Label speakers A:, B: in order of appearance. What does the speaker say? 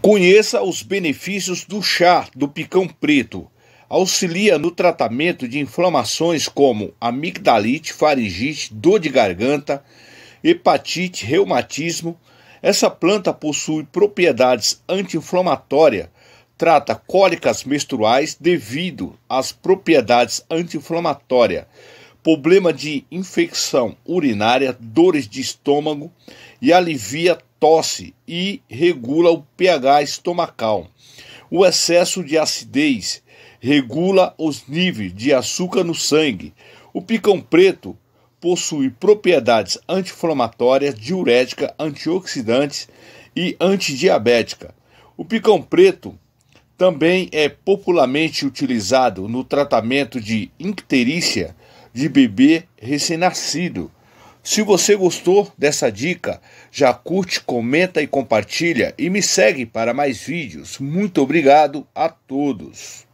A: Conheça os benefícios do chá do picão preto. Auxilia no tratamento de inflamações como amigdalite, faringite, dor de garganta, hepatite, reumatismo. Essa planta possui propriedades anti-inflamatórias, trata cólicas menstruais devido às propriedades anti-inflamatórias problema de infecção urinária, dores de estômago e alivia tosse e regula o pH estomacal. O excesso de acidez regula os níveis de açúcar no sangue. O picão preto possui propriedades anti-inflamatórias, diurética, antioxidantes e antidiabética. O picão preto também é popularmente utilizado no tratamento de icterícia, de bebê recém-nascido. Se você gostou dessa dica, já curte, comenta e compartilha e me segue para mais vídeos. Muito obrigado a todos.